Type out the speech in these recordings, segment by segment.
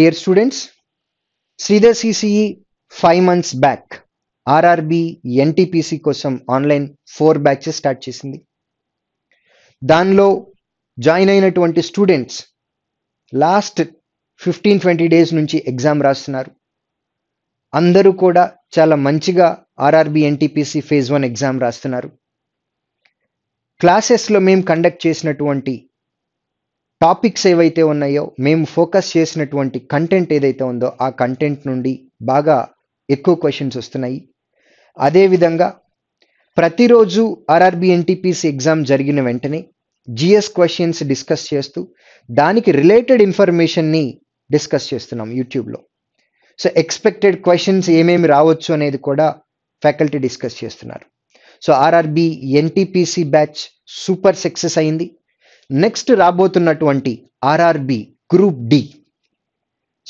dear students Sridhar CCE five months back RRB NTPC కోసం online four batches start చేసింది దానిలో join అయినటువంటి students last fifteen twenty days నుంచి exam రాస్తున్నారు అందరూ కూడా చాలా మంచిగా RRB NTPC phase one exam రాస్తున్నారు క్లాసెస్లో మేము కండక్ట్ చేసినటువంటి టాపిక్స్ ఏవైతే ఉన్నాయో మేము ఫోకస్ చేసినటువంటి కంటెంట్ ఏదైతే ఉందో ఆ కంటెంట్ నుండి బాగా ఎక్కువ క్వశ్చన్స్ వస్తున్నాయి అదేవిధంగా ప్రతిరోజు ఆర్ఆర్బి ఎన్టీపీసీ ఎగ్జామ్ జరిగిన వెంటనే జిఎస్ క్వశ్చన్స్ డిస్కస్ చేస్తూ దానికి రిలేటెడ్ ఇన్ఫర్మేషన్ని డిస్కస్ చేస్తున్నాం యూట్యూబ్లో సో ఎక్స్పెక్టెడ్ క్వశ్చన్స్ ఏమేమి రావచ్చు అనేది కూడా ఫ్యాకల్టీ డిస్కస్ చేస్తున్నారు so RRB NTPC batch super success అయింది నెక్స్ట్ రాబోతున్నటువంటి RRB group D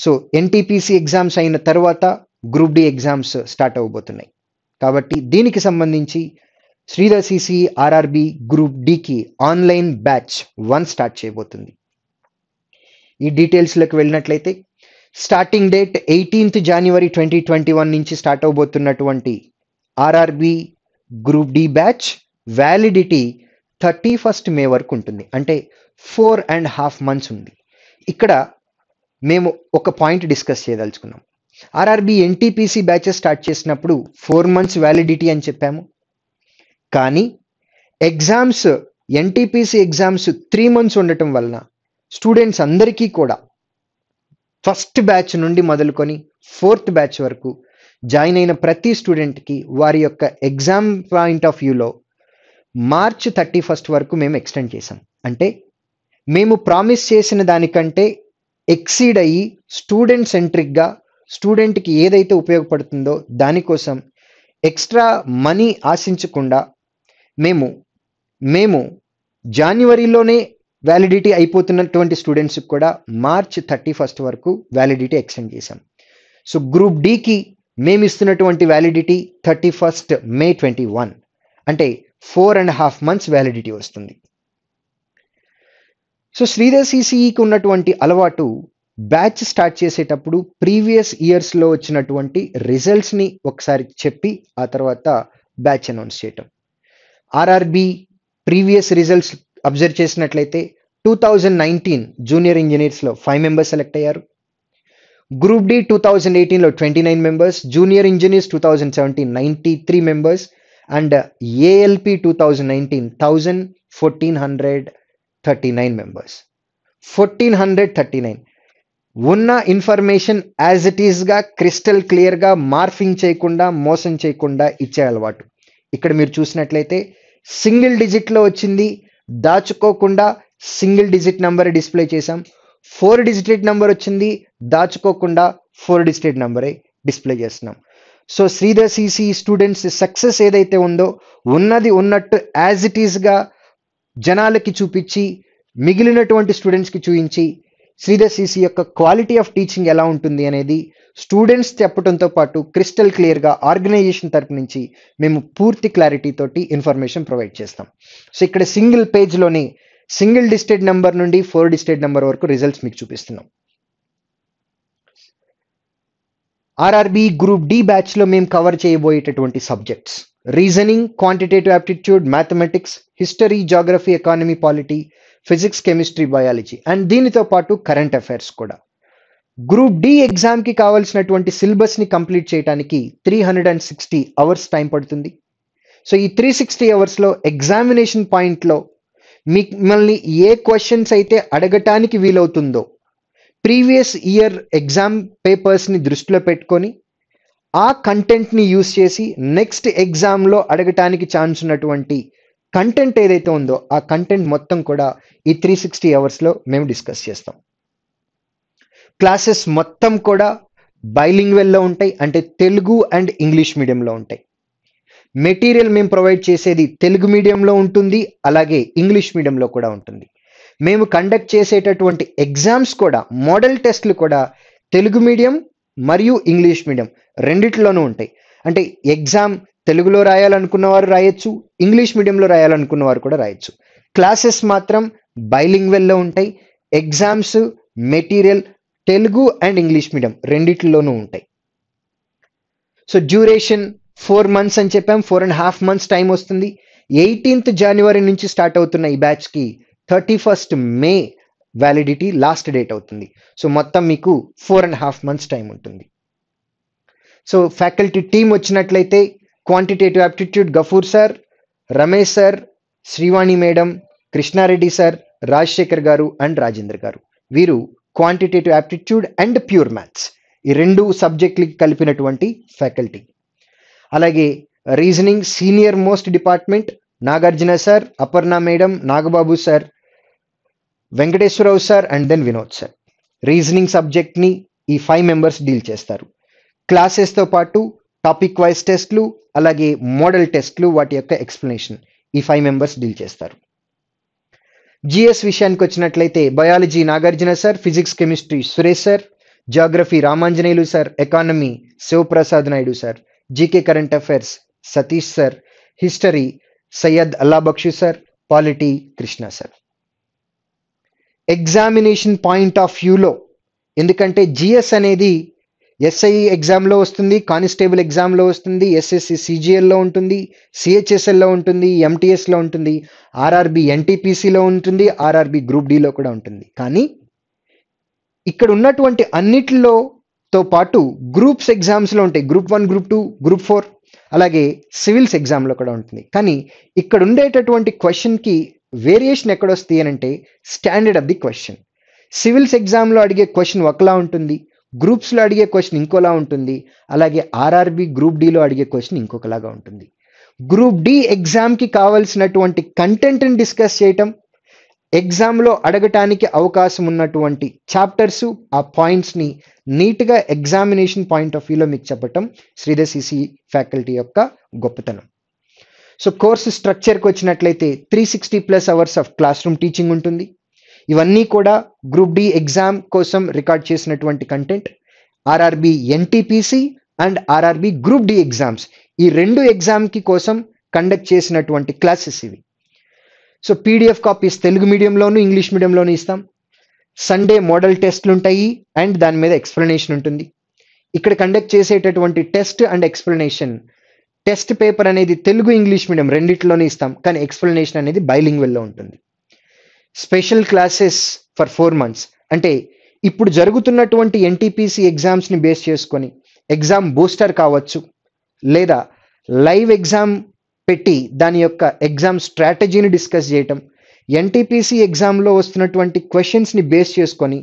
so NTPC exams అయిన తర్వాత గ్రూప్ డి ఎగ్జామ్స్ స్టార్ట్ అవ్వబోతున్నాయి కాబట్టి దీనికి సంబంధించి శ్రీధర్ సిసి ఆర్ఆర్బి గ్రూప్ డికి ఆన్లైన్ బ్యాచ్ వన్ స్టార్ట్ చేయబోతుంది ఈ డీటెయిల్స్లోకి వెళ్ళినట్లయితే స్టార్టింగ్ డేట్ ఎయిటీన్త్ జనవరి ట్వంటీ ట్వంటీ వన్ నుంచి స్టార్ట్ అవబోతున్నటువంటి RRB group D batch validity thirty first May వరకు ఉంటుంది అంటే ఫోర్ అండ్ హాఫ్ మంత్స్ ఉంది ఇక్కడ మేము ఒక పాయింట్ డిస్కస్ చేయదలుచుకున్నాం ఆర్ఆర్బి ఎన్టీపీసీ బ్యాచెస్ స్టార్ట్ చేసినప్పుడు ఫోర్ మంత్స్ వ్యాలిడిటీ అని చెప్పాము కానీ exams NTPC exams three months ఉండటం వలన స్టూడెంట్స్ అందరికీ కూడా ఫస్ట్ బ్యాచ్ నుండి మొదలుకొని ఫోర్త్ బ్యాచ్ వరకు జాయిన్ అయిన ప్రతి స్టూడెంట్కి వారి యొక్క ఎగ్జామ్ పాయింట్ ఆఫ్ వ్యూలో మార్చ్ థర్టీ ఫస్ట్ వరకు మేము ఎక్స్టెండ్ చేసాం అంటే మేము ప్రామిస్ చేసిన దానికంటే ఎక్సీడ్ అయ్యి స్టూడెంట్ సెంట్రిక్గా స్టూడెంట్కి ఏదైతే ఉపయోగపడుతుందో దానికోసం ఎక్స్ట్రా మనీ ఆశించకుండా మేము మేము జాన్వరిలోనే వ్యాలిడిటీ అయిపోతున్నటువంటి స్టూడెంట్స్కి కూడా మార్చ్ థర్టీ ఫస్ట్ వరకు వ్యాలిడిటీ ఎక్స్టెండ్ చేశాం సో గ్రూప్ డికి మేము ఇస్తున్నటువంటి validity thirty first May twenty one అంటే four and half months validity వస్తుంది సో శ్రీధర్ సిసిఈకి ఉన్నటువంటి అలవాటు బ్యాచ్ స్టార్ట్ చేసేటప్పుడు ప్రీవియస్ ఇయర్స్లో వచ్చినటువంటి రిజల్ట్స్ని ఒకసారి చెప్పి ఆ తర్వాత బ్యాచ్ అనౌన్స్ చేయటం ఆర్ఆర్బి ప్రీవియస్ రిజల్ట్స్ అబ్జర్వ్ చేసినట్లయితే టూ థౌజండ్ నైన్టీన్ జూనియర్ ఇంజనీర్స్లో ఫైవ్ మెంబర్స్ సెలెక్ట్ అయ్యారు గ్రూప్ డి టూ థౌజండ్ ఎయిటీన్లో twenty nine members junior engineers two thousand seventeen ninety three members and ALP two thousand nineteen thousand fourteen hundred thirty nine members fourteen hundred thirty nine ఉన్న information as it ఈస్గా crystal క్లియర్గా morphing చేయకుండా మోసం చేయకుండా ఇచ్చే అలవాటు ఇక్కడ మీరు చూసినట్లయితే సింగిల్ డిజిట్లో వచ్చింది దాచుకోకుండా సింగిల్ డిజిట్ నెంబర్ డిస్ప్లే చేసాం ఫోర్ డిజిటెడ్ నెంబర్ వచ్చింది దాచుకోకుండా ఫోర్ డిజిటెడ్ నెంబరే డిస్ప్లే చేస్తున్నాం so Sridhar CC students success ఏదైతే ఉందో ఉన్నది ఉన్నట్టు యాజ్ ఇట్ ఈస్గా జనాలకి చూపించి మిగిలినటువంటి స్టూడెంట్స్కి చూపించి శ్రీధర్ సిసి యొక్క క్వాలిటీ ఆఫ్ టీచింగ్ ఎలా ఉంటుంది అనేది స్టూడెంట్స్ చెప్పడంతో పాటు క్రిస్టల్ క్లియర్గా ఆర్గనైజేషన్ తరపు నుంచి మేము పూర్తి క్లారిటీ తోటి ఇన్ఫర్మేషన్ ప్రొవైడ్ చేస్తాం సో ఇక్కడ సింగిల్ పేజ్లోని సింగిల్ డిస్టెడ్ నెంబర్ నుండి ఫోర్ డిస్టెడ్ నెంబర్ వరకు రిజల్ట్స్ మీకు చూపిస్తున్నాం ఆర్ఆర్బి గ్రూప్ డి బ్యాచ్లో మేము కవర్ చేయబోయేటటువంటి subjects reasoning quantitative aptitude mathematics history geography economy polity physics chemistry biology and దీనితో పాటు కరెంట్ అఫైర్స్ కూడా గ్రూప్ డి ఎగ్జామ్కి కావాల్సినటువంటి సిలబస్ని కంప్లీట్ చేయడానికి three hundred and sixty hours time పడుతుంది సో ఈ త్రీ సిక్స్టీ అవర్స్లో ఎగ్జామినేషన్ పాయింట్లో మిమ్మల్ని ఏ క్వశ్చన్స్ అయితే అడగటానికి వీలవుతుందో ప్రీవియస్ ఇయర్ ఎగ్జామ్ పేపర్స్ని దృష్టిలో పెట్టుకొని ఆ కంటెంట్ని యూస్ చేసి నెక్స్ట్ ఎగ్జామ్లో అడగటానికి ఛాన్స్ ఉన్నటువంటి కంటెంట్ ఏదైతే ఉందో ఆ కంటెంట్ మొత్తం కూడా ఈ త్రీ సిక్స్టీ అవర్స్లో మేము డిస్కస్ చేస్తాం క్లాసెస్ మొత్తం కూడా బైలింగ్వెల్లో ఉంటాయి అంటే తెలుగు అండ్ ఇంగ్లీష్ మీడియంలో ఉంటాయి మెటీరియల్ మేము ప్రొవైడ్ చేసేది తెలుగు మీడియంలో ఉంటుంది అలాగే ఇంగ్లీష్ మీడియంలో కూడా ఉంటుంది మేము కండక్ట్ చేసేటటువంటి ఎగ్జామ్స్ కూడా మోడల్ టెస్ట్లు కూడా తెలుగు మీడియం మరియు ఇంగ్లీష్ మీడియం రెండిట్లోనూ ఉంటాయి అంటే ఎగ్జామ్ తెలుగులో రాయాలనుకున్న వారు రాయొచ్చు ఇంగ్లీష్ మీడియంలో రాయాలనుకున్న వారు కూడా రాయొచ్చు క్లాసెస్ మాత్రం బైలింగ్వెల్లో ఉంటాయి exams material Telugu and English medium రెండిట్లోనూ ఉంటాయి సో డ్యూరేషన్ ఫోర్ మంత్స్ అని చెప్పాం four and half months time వస్తుంది ఎయిటీన్త్ జనవరి నుంచి స్టార్ట్ అవుతున్న ఈ బ్యాచ్కి thirty first May validity last date అవుతుంది సో మొత్తం మీకు four and half months time ఉంటుంది సో ఫ్యాకల్టీ టీం వచ్చినట్లయితే quantitative aptitude Ghafoor sir Ramesh sir Srivani madam Krishna Reddy sir Rajasekhar గారు అండ్ రాజేంద్ర గారు వీరు quantitative aptitude and pure maths ఈ రెండు సబ్జెక్టులకి కలిపినటువంటి ఫ్యాకల్టీ అలాగే reasoning senior most department Nagarjuna sir Aparna madam Nagababu sir Venkateswara Rao sir and then Vinod sir reasoning సబ్జెక్ట్ని ఈ ఫైవ్ మెంబర్స్ డీల్ చేస్తారు క్లాసెస్తో పాటు టాపిక్ వైజ్ టెస్ట్లు అలాగే మోడల్ టెస్ట్లు వాటి యొక్క ఎక్స్ప్లెనేషన్ ఈ ఫైవ్ మెంబర్స్ డీల్ చేస్తారు జిఎస్ విషయానికి వచ్చినట్లయితే biology Nagarjuna sir physics chemistry Suresh sir geography Ramanjaneyulu sir economy Shivaprasad Naidu sir GK current affairs Satish sir history Syed Allabakshu sir polity Krishna sir examination point of వ్యూలో ఎందుకంటే జిఎస్ అనేది ఎస్ఐ ఎగ్జామ్లో వస్తుంది కానిస్టేబుల్ ఎగ్జామ్లో వస్తుంది ఎస్ఎస్సి సిజిఎల్లో ఉంటుంది సిహెచ్ఎస్ఎల్లో ఉంటుంది ఎంటీఎస్లో ఉంటుంది ఆర్ఆర్బి ఎన్టీపీసీలో ఉంటుంది ఆర్ఆర్బి గ్రూప్ డిలో కూడా ఉంటుంది కానీ ఇక్కడ ఉన్నటువంటి అన్నిటిలో తో పాటు గ్రూప్స్ ఎగ్జామ్స్లో ఉంటాయి group one group two group four అలాగే సివిల్స్ ఎగ్జామ్లో కూడా ఉంటుంది కానీ ఇక్కడ ఉండేటటువంటి క్వశ్చన్కి వేరియేషన్ ఎక్కడొస్తాయి అని అంటే standard of the question civils ఎగ్జామ్లో అడిగే క్వశ్చన్ ఒకలా ఉంటుంది గ్రూప్స్లో అడిగే క్వశ్చన్ ఇంకోలా ఉంటుంది అలాగే ఆర్ఆర్బి గ్రూప్ డిలో అడిగే క్వశ్చన్ ఇంకొకలాగా ఉంటుంది గ్రూప్ డి ఎగ్జామ్కి కావాల్సినటువంటి కంటెంట్ని డిస్కస్ చేయటం ఎగ్జామ్లో అడగటానికి అవకాశం ఉన్నటువంటి చాప్టర్స్ ఆ పాయింట్స్ని నీట్గా ఎగ్జామినేషన్ పాయింట్ ఆఫ్ వ్యూలో మీకు చెప్పటం శ్రీధర్ సిసి ఫ్యాకల్టీ యొక్క గొప్పతనం సో కోర్సు స్ట్రక్చర్కి వచ్చినట్లయితే three sixty plus hours of classroom teaching ఉంటుంది ఇవన్నీ కూడా గ్రూప్ డి ఎగ్జామ్ కోసం రికార్డ్ చేసినటువంటి content RRB NTPC and RRB group D exams ఈ రెండు ఎగ్జామ్కి కోసం కండక్ట్ చేసినటువంటి క్లాసెస్ ఇవి సో పీడిఎఫ్ కాపీస్ తెలుగు మీడియంలోను ఇంగ్లీష్ మీడియంలోను ఇస్తాం సండే మోడల్ టెస్ట్లు ఉంటాయి అండ్ దాని మీద ఎక్స్ప్లెనేషన్ ఉంటుంది ఇక్కడ కండక్ట్ చేసేటటువంటి test and explanation test paper అనేది తెలుగు ఇంగ్లీష్ మీడియం రెండిట్లోనే ఇస్తాం కానీ ఎక్స్ప్లెనేషన్ అనేది బైలింగ్వెల్లో ఉంటుంది special classes for four months అంటే ఇప్పుడు జరుగుతున్నటువంటి ఎన్టీపీసీ ఎగ్జామ్స్ని బేస్ చేసుకొని ఎగ్జామ్ బూస్టర్ కావచ్చు లేదా లైవ్ ఎగ్జామ్ పెట్టి దాని యొక్క ఎగ్జామ్ స్ట్రాటజీని డిస్కస్ చేయటం ఎన్టీపీసీ ఎగ్జామ్లో వస్తున్నటువంటి క్వశ్చన్స్ని బేస్ చేసుకొని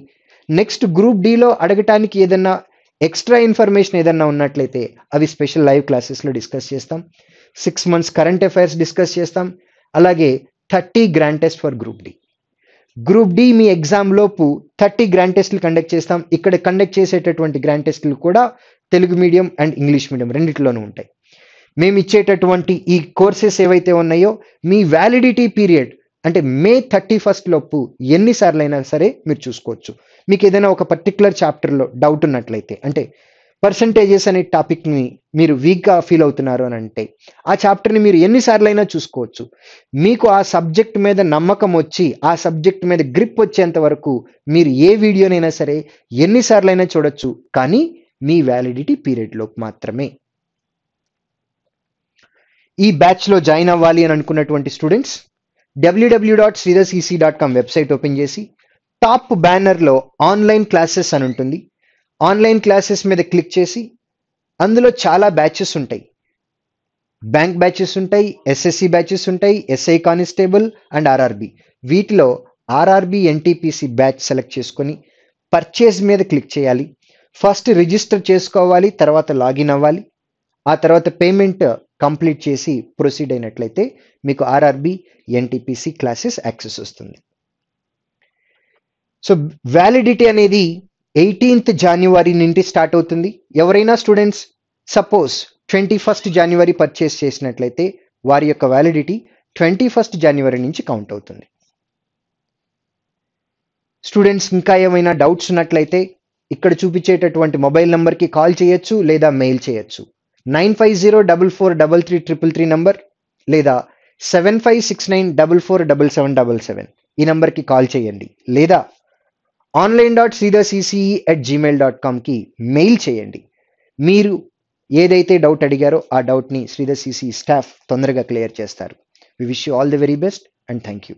నెక్స్ట్ గ్రూప్ డిలో అడగటానికి ఏదైనా ఎక్స్ట్రా ఇన్ఫర్మేషన్ ఏదన్నా ఉన్నట్లయితే అవి స్పెషల్ లైవ్ క్లాసెస్లో డిస్కస్ చేస్తాం six months current affairs discuss చేస్తాం అలాగే thirty grand test for group D group D మీ ఎగ్జామ్ లోపు థర్టీ గ్రాండ్ టెస్ట్లు కండక్ట్ చేస్తాం ఇక్కడ కండక్ట్ చేసేటటువంటి గ్రాండ్ టెస్ట్లు కూడా Telugu medium and English medium రెండిట్లోనూ ఉంటాయి మేము ఇచ్చేటటువంటి ఈ కోర్సెస్ ఏవైతే ఉన్నాయో మీ వ్యాలిడిటీ పీరియడ్ అంటే మే థర్టీ ఫస్ట్ లోపు ఎన్నిసార్లు అయినా సరే మీరు చూసుకోవచ్చు మీకు ఏదైనా ఒక పర్టికులర్ చాప్టర్లో డౌట్ ఉన్నట్లయితే అంటే పర్సంటేజెస్ అనే టాపిక్ని మీరు వీక్గా ఫీల్ అవుతున్నారు అని అంటే ఆ చాప్టర్ని మీరు ఎన్నిసార్లైనా చూసుకోవచ్చు మీకు ఆ సబ్జెక్ట్ మీద నమ్మకం వచ్చి ఆ సబ్జెక్ట్ మీద గ్రిప్ వచ్చేంత వరకు మీరు ఏ వీడియోనైనా సరే ఎన్నిసార్లైనా చూడొచ్చు కానీ మీ వ్యాలిడిటీ పీరియడ్లో మాత్రమే ఈ బ్యాచ్లో జాయిన్ అవ్వాలి అని అనుకున్నటువంటి students W W dot Sridhar dot com website open చేసి టాప్ బ్యానర్లో ఆన్లైన్ క్లాసెస్ అని ఉంటుంది ఆన్లైన్ క్లాసెస్ మీద క్లిక్ చేసి అందులో చాలా బ్యాచెస్ ఉంటాయి బ్యాంక్ బ్యాచెస్ ఉంటాయి ఎస్ఎస్సి బ్యాచెస్ ఉంటాయి ఎస్ఐ కానిస్టేబుల్ అండ్ ఆర్ఆర్బి వీటిలో ఆర్ఆర్బి ఎన్టీపీసీ బ్యాచ్ సెలెక్ట్ చేసుకొని పర్చేజ్ మీద క్లిక్ చేయాలి ఫస్ట్ రిజిస్టర్ చేసుకోవాలి తర్వాత లాగిన్ అవ్వాలి ఆ తర్వాత పేమెంట్ కంప్లీట్ చేసి ప్రొసీడ్ అయినట్లయితే మీకు ఆర్ఆర్బి ఎన్టీపీసీ క్లాసెస్ యాక్సెస్ వస్తుంది సో వ్యాలిడిటీ అనేది ఎయిటీన్త్ జనవరి నుండి స్టార్ట్ అవుతుంది ఎవరైనా స్టూడెంట్స్ సపోజ్ ట్వంటీ ఫస్ట్ జనవరి పర్చేస్ చేసినట్లయితే వారి యొక్క వ్యాలిడిటీ ట్వంటీ ఫస్ట్ జనవరి నుంచి కౌంట్ అవుతుంది స్టూడెంట్స్ ఇంకా ఏమైనా డౌట్స్ ఉన్నట్లయితే ఇక్కడ చూపించేటటువంటి మొబైల్ నెంబర్కి కాల్ చేయొచ్చు లేదా మెయిల్ చేయొచ్చు nine five zero double four double three triple three number లేదా seven five six nine double four double seven double seven ఈ నెంబర్కి కాల్ చేయండి లేదా online dot Sridhar CCE at Gmail dot కామ్కి మెయిల్ చేయండి మీరు ఏదైతే డౌట్ అడిగారో ఆ డౌట్ని శ్రీధర్ సిసిఈ స్టాఫ్ తొందరగా క్లియర్ చేస్తారు we wish you all the very best and thank you